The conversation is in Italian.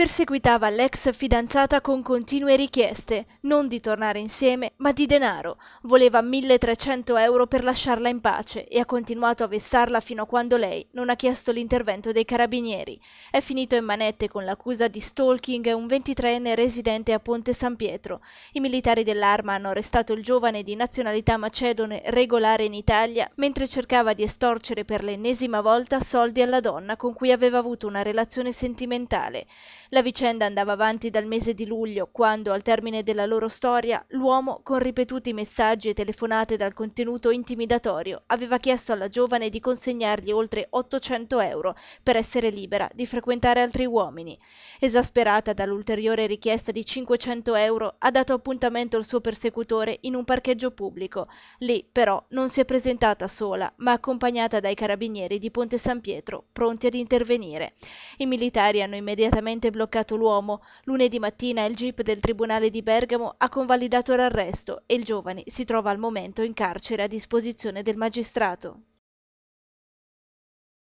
Perseguitava l'ex fidanzata con continue richieste, non di tornare insieme, ma di denaro. Voleva 1300 euro per lasciarla in pace e ha continuato a vessarla fino a quando lei non ha chiesto l'intervento dei carabinieri. È finito in manette con l'accusa di stalking un 23enne residente a Ponte San Pietro. I militari dell'arma hanno arrestato il giovane di nazionalità macedone regolare in Italia mentre cercava di estorcere per l'ennesima volta soldi alla donna con cui aveva avuto una relazione sentimentale. La vicenda andava avanti dal mese di luglio, quando, al termine della loro storia, l'uomo, con ripetuti messaggi e telefonate dal contenuto intimidatorio, aveva chiesto alla giovane di consegnargli oltre 800 euro per essere libera di frequentare altri uomini. Esasperata dall'ulteriore richiesta di 500 euro, ha dato appuntamento al suo persecutore in un parcheggio pubblico. Lì, però, non si è presentata sola, ma accompagnata dai carabinieri di Ponte San Pietro, pronti ad intervenire. I militari hanno immediatamente bloccato bloccato l'uomo, lunedì mattina il GIP del Tribunale di Bergamo ha convalidato l'arresto e il giovane si trova al momento in carcere a disposizione del magistrato.